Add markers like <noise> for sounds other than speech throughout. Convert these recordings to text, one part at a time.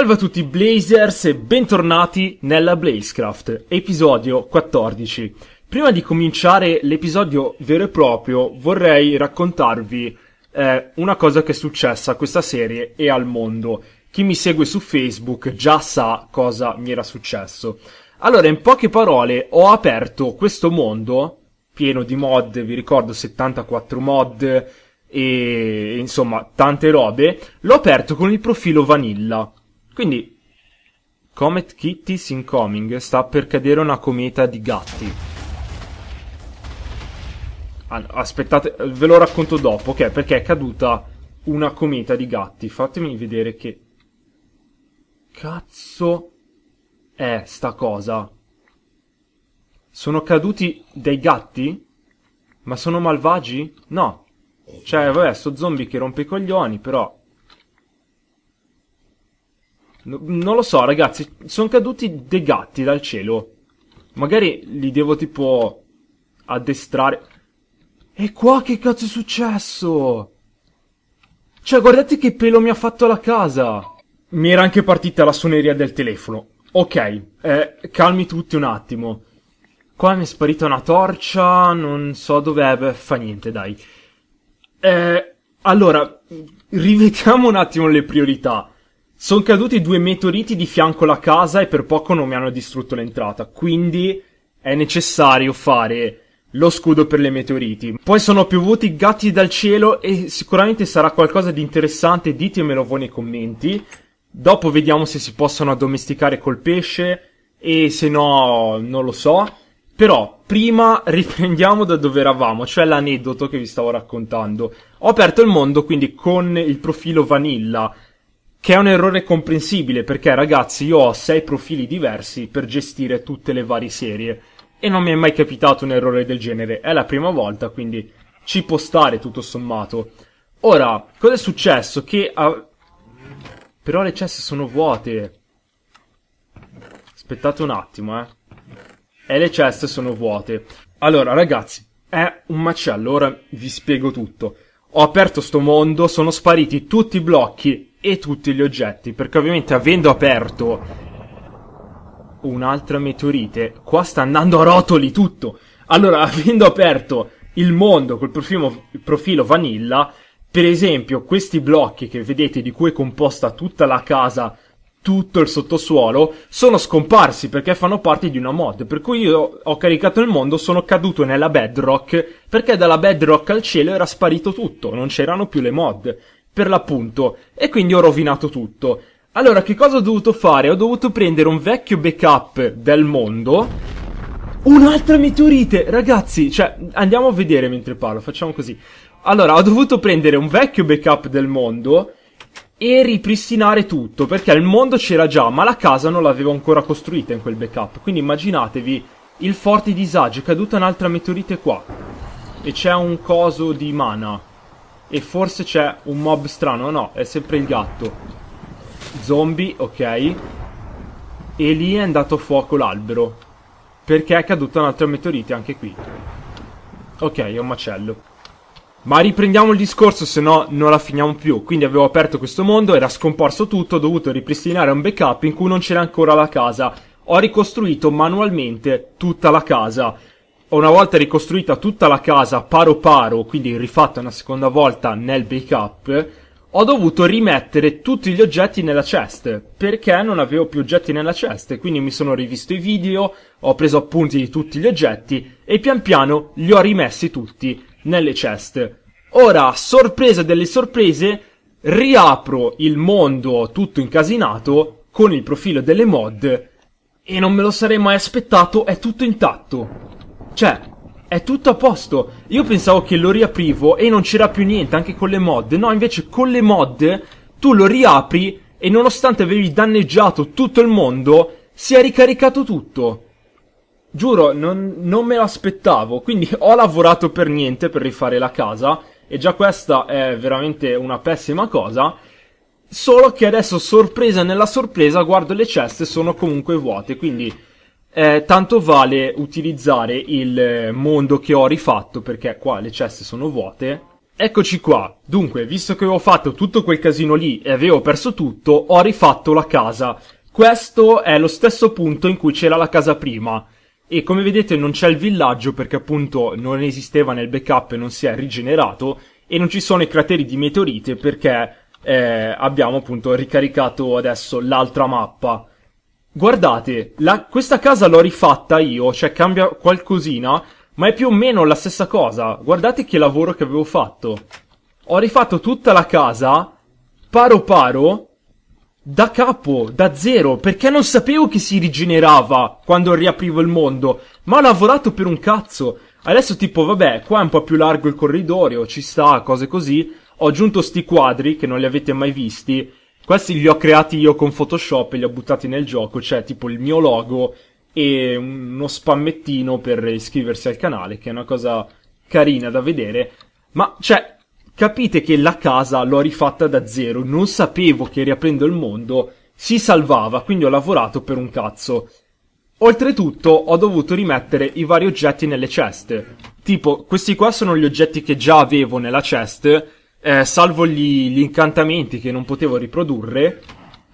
Salve a tutti Blazers e bentornati nella Blazecraft, episodio 14. Prima di cominciare l'episodio vero e proprio vorrei raccontarvi eh, una cosa che è successa a questa serie e al mondo. Chi mi segue su Facebook già sa cosa mi era successo. Allora, in poche parole, ho aperto questo mondo pieno di mod, vi ricordo 74 mod e insomma tante robe, l'ho aperto con il profilo vanilla. Quindi Comet Kitty's Incoming sta per cadere una cometa di gatti. Aspettate, ve lo racconto dopo, ok? Perché è caduta una cometa di gatti. Fatemi vedere che cazzo è sta cosa. Sono caduti dei gatti? Ma sono malvagi? No. Cioè, vabbè, sto zombie che rompe i coglioni, però non lo so, ragazzi, sono caduti dei gatti dal cielo. Magari li devo tipo addestrare. E qua che cazzo è successo? Cioè, guardate che pelo mi ha fatto la casa. Mi era anche partita la suoneria del telefono. Ok, eh, calmi tutti un attimo. Qua mi è sparita una torcia, non so dov'è, beh, fa niente, dai. Eh, allora, rivediamo un attimo le priorità. Sono caduti due meteoriti di fianco alla casa e per poco non mi hanno distrutto l'entrata, quindi è necessario fare lo scudo per le meteoriti. Poi sono piovuti gatti dal cielo e sicuramente sarà qualcosa di interessante, ditemelo voi nei commenti. Dopo vediamo se si possono addomesticare col pesce e se no non lo so. Però prima <laughs> riprendiamo da dove eravamo, cioè l'aneddoto che vi stavo raccontando. Ho aperto il mondo quindi con il profilo vanilla che è un errore comprensibile perché ragazzi io ho sei profili diversi per gestire tutte le varie serie e non mi è mai capitato un errore del genere, è la prima volta quindi ci può stare tutto sommato. Ora, cosa è successo? Che... A... Però le ceste sono vuote. Aspettate un attimo, eh. E le ceste sono vuote. Allora, ragazzi, è un macello, ora vi spiego tutto. Ho aperto sto mondo, sono spariti tutti i blocchi e tutti gli oggetti, perché ovviamente avendo aperto un'altra meteorite, qua sta andando a rotoli tutto. Allora, <laughs> avendo aperto il mondo col profilo, profilo vanilla, per esempio, questi blocchi che vedete di cui è composta tutta la casa, tutto il sottosuolo, sono scomparsi perché fanno parte di una mod. Per cui io ho caricato il mondo, sono caduto nella bedrock, perché dalla bedrock al cielo era sparito tutto, non c'erano più le mod per l'appunto, e quindi ho rovinato tutto. Allora, che cosa ho dovuto fare? Ho dovuto prendere un vecchio backup del mondo, un'altra meteorite, ragazzi, cioè, andiamo a vedere mentre parlo, facciamo così. Allora, ho dovuto prendere un vecchio backup del mondo e ripristinare tutto, perché il mondo c'era già, ma la casa non l'avevo ancora costruita in quel backup. Quindi immaginatevi il forte disagio, è caduta un'altra meteorite qua. E c'è un coso di mana. E forse c'è un mob strano, no, è sempre il gatto. Zombie, ok. E lì è andato a fuoco l'albero. Perché è caduta un'altra meteorite anche qui. Ok, è un macello. Ma riprendiamo il discorso, se no non la finiamo più. Quindi avevo aperto questo mondo, era scomparso tutto, ho dovuto ripristinare un backup in cui non c'era ancora la casa. Ho ricostruito manualmente tutta la casa una volta ricostruita tutta la casa paro paro, quindi rifatta una seconda volta nel backup, ho dovuto rimettere tutti gli oggetti nella chest perché non avevo più oggetti nella chest. Quindi mi sono rivisto i video, ho preso appunti di tutti gli oggetti e pian piano li ho rimessi tutti nelle chest. Ora, sorpresa delle sorprese, riapro il mondo tutto incasinato con il profilo delle mod e non me lo sarei mai aspettato, è tutto intatto. Cioè, è tutto a posto. Io pensavo che lo riaprivo e non c'era più niente, anche con le mod. No, invece con le mod tu lo riapri e nonostante avevi danneggiato tutto il mondo, si è ricaricato tutto. Giuro, non, non me l'aspettavo. Quindi <laughs> ho lavorato per niente per rifare la casa. E già questa è veramente una pessima cosa. Solo che adesso, sorpresa nella sorpresa, guardo le ceste sono comunque vuote. Quindi eh, tanto vale utilizzare il eh, mondo che ho rifatto perché qua le ceste sono vuote. Eccoci qua. Dunque, visto che avevo fatto tutto quel casino lì e avevo perso tutto, ho rifatto la casa. Questo è lo stesso punto in cui c'era la casa prima. E come vedete non c'è il villaggio perché appunto non esisteva nel backup e non si è rigenerato. E non ci sono i crateri di meteorite perché eh, abbiamo appunto ricaricato adesso l'altra mappa. Guardate, la- questa casa l'ho rifatta io, cioè cambia qualcosina, ma è più o meno la stessa cosa. Guardate che lavoro che avevo fatto. Ho rifatto tutta la casa, paro paro, da capo, da zero, perché non sapevo che si rigenerava quando riaprivo il mondo, ma ho lavorato per un cazzo. Adesso tipo, vabbè, qua è un po' più largo il corridoio, ci sta, cose così. Ho aggiunto sti quadri che non li avete mai visti questi li ho creati io con Photoshop e li ho buttati nel gioco, c'è cioè tipo il mio logo e uno spammettino per iscriversi al canale, che è una cosa carina da vedere, ma cioè capite che la casa l'ho rifatta da zero, non sapevo che riaprendo il mondo si salvava, quindi ho lavorato per un cazzo. Oltretutto ho dovuto rimettere i vari oggetti nelle ceste. Tipo, questi qua sono gli oggetti che già avevo nella chest eh, salvo gli, gli, incantamenti che non potevo riprodurre,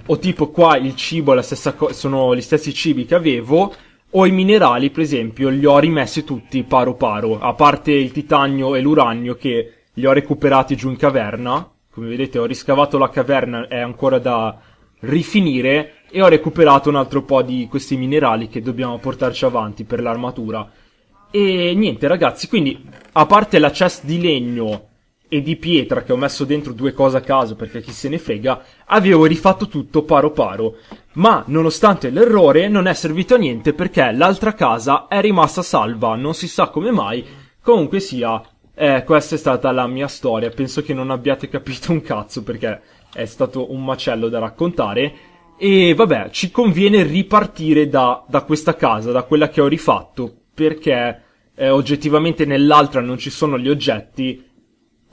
o tipo qua il cibo la stessa co- sono gli stessi cibi che avevo, o i minerali, per esempio, li ho rimessi tutti paro paro, a parte il titanio e l'uranio che li ho recuperati giù in caverna. Come vedete, ho riscavato la caverna, è ancora da rifinire, e ho recuperato un altro po' di questi minerali che dobbiamo portarci avanti per l'armatura. E niente, ragazzi, quindi, a parte la chest di legno e di pietra che ho messo dentro due cose a caso perché chi se ne frega, avevo rifatto tutto paro paro. Ma nonostante l'errore non è servito a niente perché l'altra casa è rimasta salva, non si sa come mai. Comunque sia, eh, questa è stata la mia storia. Penso che non abbiate capito un cazzo perché è stato un macello da raccontare. E vabbè, ci conviene ripartire da, da questa casa, da quella che ho rifatto, perché eh, oggettivamente nell'altra non ci sono gli oggetti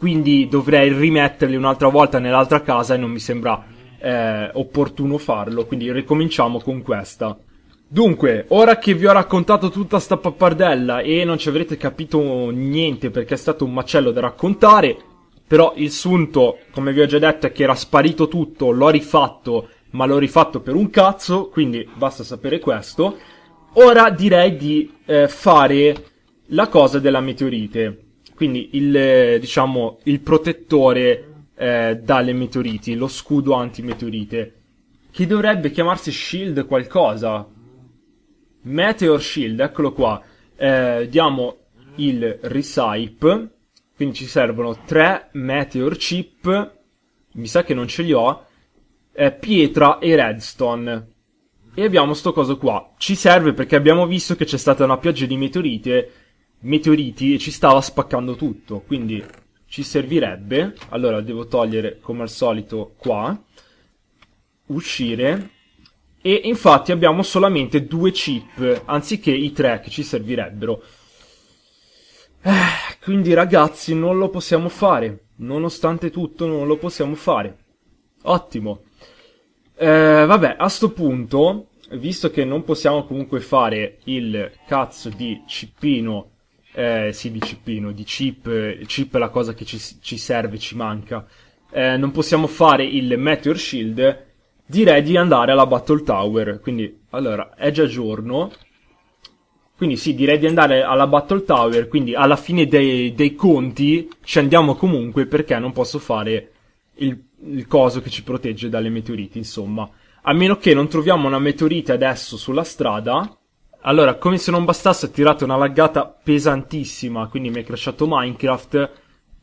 quindi dovrei rimetterli un'altra volta nell'altra casa e non mi sembra eh, opportuno farlo, quindi ricominciamo con questa. Dunque, ora che vi ho raccontato tutta sta pappardella e non ci avrete capito niente perché è stato un macello da raccontare, però il sunto, come vi ho già detto, è che era sparito tutto, l'ho rifatto, ma l'ho rifatto per un cazzo, quindi basta sapere questo. Ora direi di eh, fare la cosa della meteorite. Quindi il, diciamo, il protettore eh, dalle meteoriti, lo scudo antimeteorite, che dovrebbe chiamarsi Shield qualcosa. Meteor Shield, eccolo qua. Eh, diamo il recipe, quindi ci servono tre Meteor Chip, mi sa che non ce li ho, eh, pietra e redstone. E abbiamo sto coso qua. Ci serve perché abbiamo visto che c'è stata una pioggia di meteorite meteoriti e ci stava spaccando tutto, quindi ci servirebbe, allora devo togliere come al solito qua, uscire e infatti abbiamo solamente due chip anziché i tre che ci servirebbero. Eh, quindi ragazzi non lo possiamo fare, nonostante tutto non lo possiamo fare. Ottimo. Eh, vabbè, a sto punto, visto che non possiamo comunque fare il cazzo di cippino eh, sì di chipino, di chip, chip è la cosa che ci, ci serve, ci manca, eh, non possiamo fare il Meteor Shield, direi di andare alla Battle Tower, quindi allora è già giorno, quindi sì, direi di andare alla Battle Tower, quindi alla fine dei, dei conti ci andiamo comunque perché non posso fare il, il coso che ci protegge dalle meteoriti, insomma. A meno che non troviamo una meteorite adesso sulla strada, allora, come se non bastasse, ho tirato una laggata pesantissima, quindi mi è crashato Minecraft,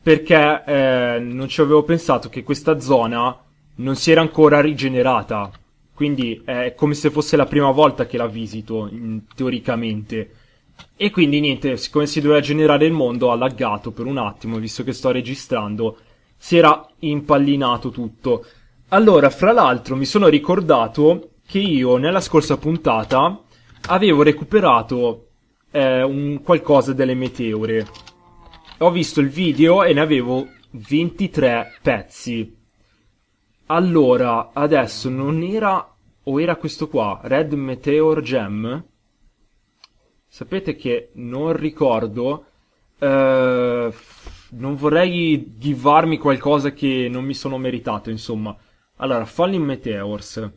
perché eh, non ci avevo pensato che questa zona non si era ancora rigenerata. Quindi è come se fosse la prima volta che la visito, in, teoricamente. E quindi niente, siccome si doveva generare il mondo, ha laggato per un attimo, visto che sto registrando, si era impallinato tutto. Allora, fra l'altro, mi sono ricordato che io nella scorsa puntata avevo recuperato eh, un qualcosa delle meteore. Ho visto il video e ne avevo 23 pezzi. Allora, adesso non era... o era questo qua, Red Meteor Gem? Sapete che non ricordo... Eh, non vorrei givarmi qualcosa che non mi sono meritato, insomma. Allora, Falling Meteors.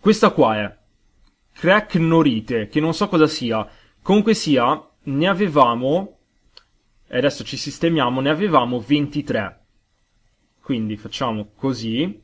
Questa qua è. Crack Norite, che non so cosa sia. Comunque sia, ne avevamo, e adesso ci sistemiamo, ne avevamo 23. Quindi facciamo così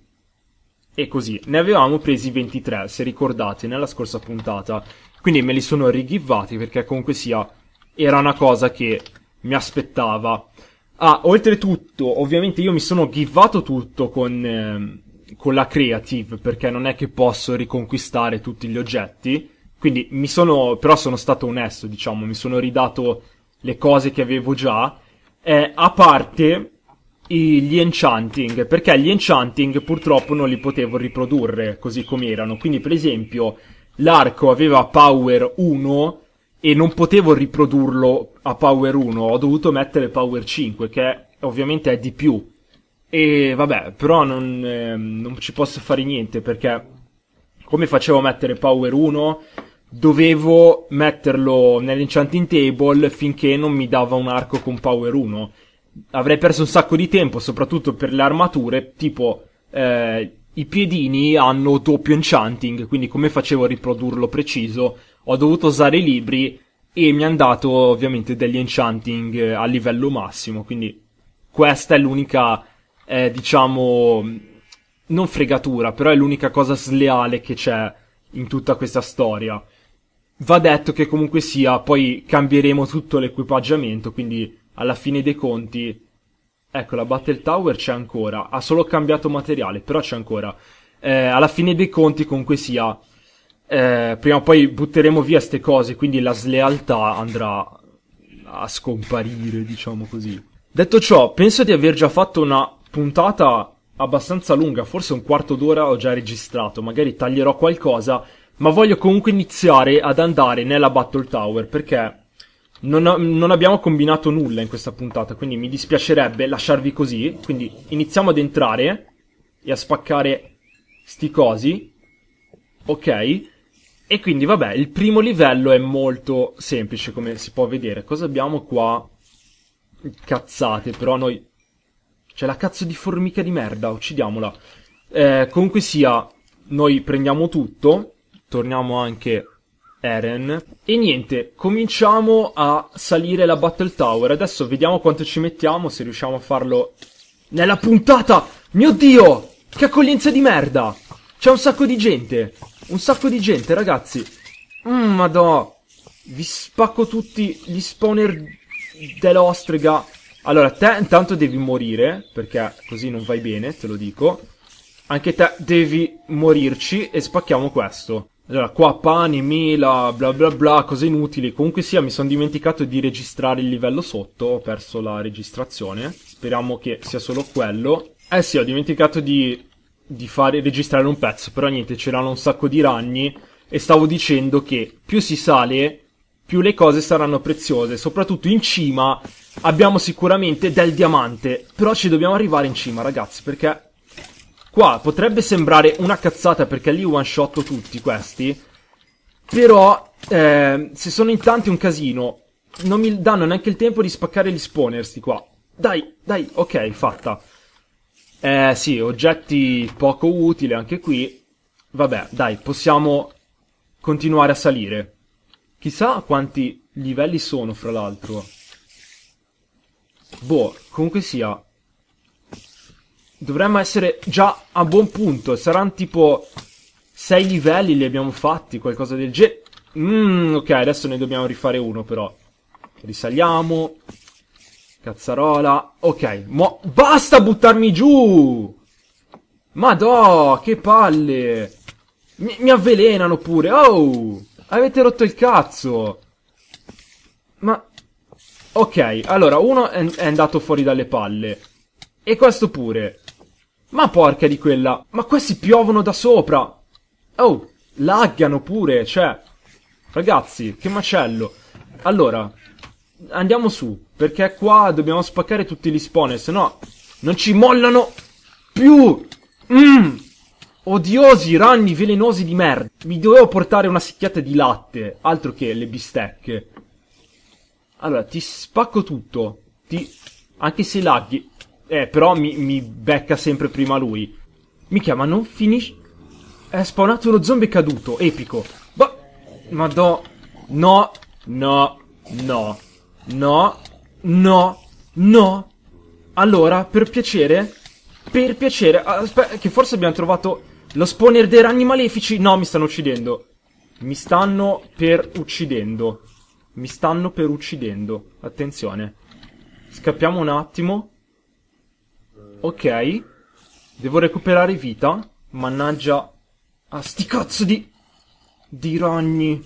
e così. Ne avevamo presi 23, se ricordate, nella scorsa puntata. Quindi me li sono rigivati perché comunque sia, era una cosa che mi aspettava. Ah, oltretutto, ovviamente io mi sono givato tutto con... Ehm, con la creative perché non è che posso riconquistare tutti gli oggetti. Quindi mi sono, però sono stato onesto, diciamo, mi sono ridato le cose che avevo già, eh, a parte i, gli enchanting, perché gli enchanting purtroppo non li potevo riprodurre così come erano. Quindi, per esempio, l'arco aveva power 1 e non potevo riprodurlo a power 1, ho dovuto mettere power 5, che ovviamente è di più e vabbè, però non, eh, non ci posso fare niente perché come facevo a mettere Power 1 dovevo metterlo nell'enchanting table finché non mi dava un arco con Power 1. Avrei perso un sacco di tempo, soprattutto per le armature, tipo... Eh, i piedini hanno doppio enchanting, quindi come facevo a riprodurlo preciso? Ho dovuto usare i libri e mi hanno dato ovviamente degli enchanting eh, a livello massimo, quindi questa è l'unica è, diciamo, non fregatura, però è l'unica cosa sleale che c'è in tutta questa storia. Va detto che comunque sia, poi cambieremo tutto l'equipaggiamento, quindi alla fine dei conti, ecco, la Battle Tower c'è ancora, ha solo cambiato materiale, però c'è ancora. Eh, alla fine dei conti comunque sia, eh, prima o poi butteremo via queste cose, quindi la slealtà andrà a scomparire, diciamo così. Detto ciò, penso di aver già fatto una puntata abbastanza lunga, forse un quarto d'ora ho già registrato, magari taglierò qualcosa, ma voglio comunque iniziare ad andare nella Battle Tower perché non, non, abbiamo combinato nulla in questa puntata, quindi mi dispiacerebbe lasciarvi così, quindi iniziamo ad entrare e a spaccare sti cosi, ok? E quindi vabbè, il primo livello è molto semplice come si può vedere, cosa abbiamo qua? Cazzate, però noi c'è la cazzo di formica di merda, uccidiamola. Eh, comunque sia, noi prendiamo tutto, torniamo anche Eren. E niente, cominciamo a salire la Battle Tower. Adesso vediamo quanto ci mettiamo, se riusciamo a farlo nella puntata. Mio Dio, che accoglienza di merda. C'è un sacco di gente, un sacco di gente, ragazzi. Mm, madò, vi spacco tutti gli spawner dell'ostrega. Allora, te intanto devi morire, perché così non vai bene, te lo dico. Anche te devi morirci e spacchiamo questo. Allora, qua pane, mela, bla bla bla, cose inutili. Comunque sia, mi sono dimenticato di registrare il livello sotto, ho perso la registrazione. Speriamo che sia solo quello. Eh sì, ho dimenticato di, di fare, registrare un pezzo, però niente, c'erano un sacco di ragni e stavo dicendo che più si sale, più le cose saranno preziose, soprattutto in cima abbiamo sicuramente del diamante, però ci dobbiamo arrivare in cima, ragazzi, perché qua potrebbe sembrare una cazzata perché lì one shot tutti questi, però eh, se sono in tanti un casino, non mi danno neanche il tempo di spaccare gli spawners di qua. Dai, dai, ok, fatta. Eh sì, oggetti poco utili anche qui. Vabbè, dai, possiamo continuare a salire. Chissà quanti livelli sono, fra l'altro. Boh, comunque sia. Dovremmo essere già a buon punto. Saranno tipo 6 livelli li abbiamo fatti, qualcosa del genere. Mm, ok, adesso ne dobbiamo rifare uno però. Risaliamo. Cazzarola. Ok, mo... Basta buttarmi giù! Madò, che palle! Mi, mi avvelenano pure. Oh! Avete rotto il cazzo! Ma... Ok, allora uno è, andato fuori dalle palle. E questo pure. Ma porca di quella. Ma questi piovono da sopra. Oh, laggano pure, cioè. Ragazzi, che macello. Allora, andiamo su, perché qua dobbiamo spaccare tutti gli spawn, se no non ci mollano più. Mm. Odiosi ranni velenosi di merda. Mi dovevo portare una secchiata di latte, altro che le bistecche. Allora, ti spacco tutto. Ti... Anche se laghi. Eh, però mi, mi becca sempre prima lui. Mi chiama, non finisci... È spawnato uno zombie caduto, epico. Ma... Boh, ma do... No, no, no, no, no, no. Allora, per piacere... Per piacere... Aspetta, che forse abbiamo trovato... Lo spawner dei ragni malefici... No, mi stanno uccidendo. Mi stanno per uccidendo mi stanno per uccidendo. Attenzione. Scappiamo un attimo. Ok. Devo recuperare vita. Mannaggia. Ah, sti cazzo di... Di ragni.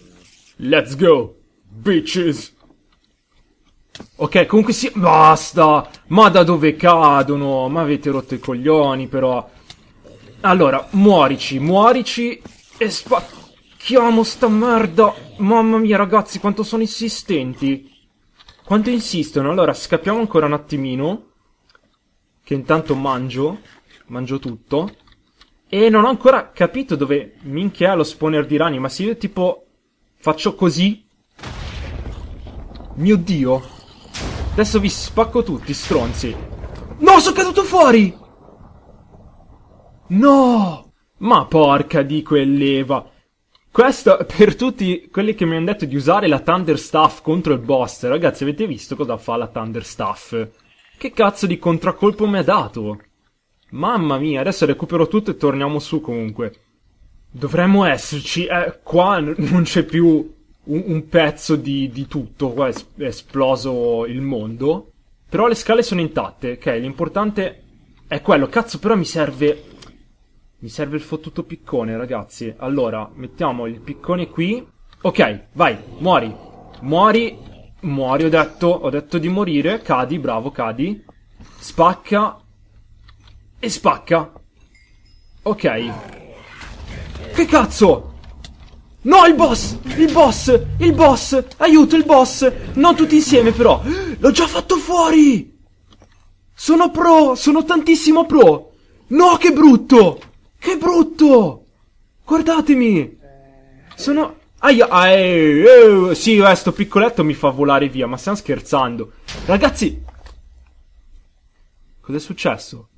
Let's go, bitches. Ok, comunque si... Basta! Ma da dove cadono? Ma avete rotto i coglioni, però. Allora, muorici, muorici e spa... Chiamo sta merda! Mamma mia, ragazzi, quanto sono insistenti! Quanto insistono? Allora, scappiamo ancora un attimino. Che intanto mangio. Mangio tutto. E non ho ancora capito dove minchia lo spawner di rani, ma se io tipo faccio così... Mio Dio! Adesso vi spacco tutti, stronzi! No, sono caduto fuori! No! Ma porca di quell'eva! Questo per tutti quelli che mi hanno detto di usare la Thunder Staff contro il boss. Ragazzi, avete visto cosa fa la Thunder Staff? Che cazzo di contraccolpo mi ha dato? Mamma mia, adesso recupero tutto e torniamo su comunque. Dovremmo esserci. Eh, qua non c'è più un, un pezzo di, di, tutto. Qua è, è esploso il mondo. Però le scale sono intatte, ok? L'importante è quello. Cazzo, però mi serve mi serve il fottuto piccone, ragazzi. Allora, mettiamo il piccone qui. Ok, vai, muori. Muori. Muori, ho detto. Ho detto di morire. Cadi, bravo, cadi. Spacca. E spacca. Ok. Che cazzo? No, il boss! Il boss! Il boss! Aiuto, il boss! Non tutti insieme, però. L'ho già fatto fuori! Sono pro! Sono tantissimo pro! No, che brutto! Che brutto! Guardatemi! Sono... Aia, ai, eh, eh, sì, questo eh, piccoletto mi fa volare via, ma stiamo scherzando. Ragazzi! Cos'è successo?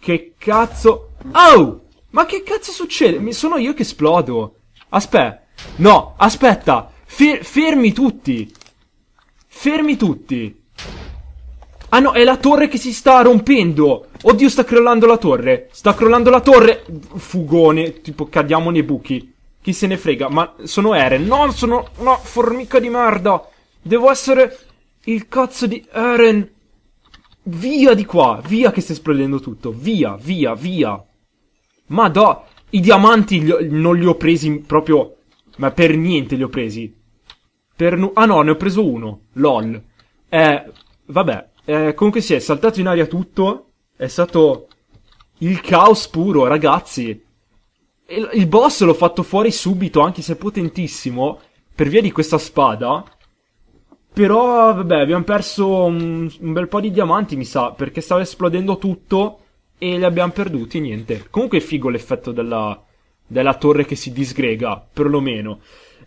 Che cazzo... Oh! Ma che cazzo succede? Mi... Sono io che esplodo. Aspetta. No, aspetta. Fer fermi tutti. Fermi tutti. Ah no, è la torre che si sta rompendo. Oddio, sta crollando la torre. Sta crollando la torre. Fugone, tipo cadiamo nei buchi. Chi se ne frega, ma sono Eren. No, sono... No, formica di merda. Devo essere... Il cazzo di Eren. Via di qua. Via che sta esplodendo tutto. Via, via, via. Ma do... I diamanti li, non li ho presi proprio... Ma per niente li ho presi. Per... Nu- ah no, ne ho preso uno. LOL. Eh... Vabbè, eh, comunque si sì, è saltato in aria tutto, è stato il caos puro, ragazzi. Il, il boss l'ho fatto fuori subito, anche se potentissimo, per via di questa spada. Però, vabbè, abbiamo perso un, un bel po' di diamanti, mi sa, perché stava esplodendo tutto e li abbiamo perduti, niente. Comunque è figo l'effetto della, della torre che si disgrega, perlomeno.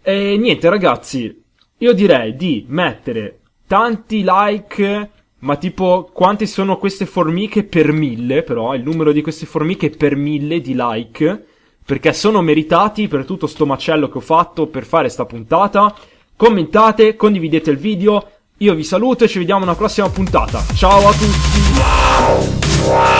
E niente, ragazzi, io direi di mettere tanti like ma tipo, quante sono queste formiche per mille, però, il numero di queste formiche per mille di like, perché sono meritati per tutto sto macello che ho fatto per fare sta puntata. Commentate, condividete il video, io vi saluto e ci vediamo alla prossima puntata. Ciao a tutti!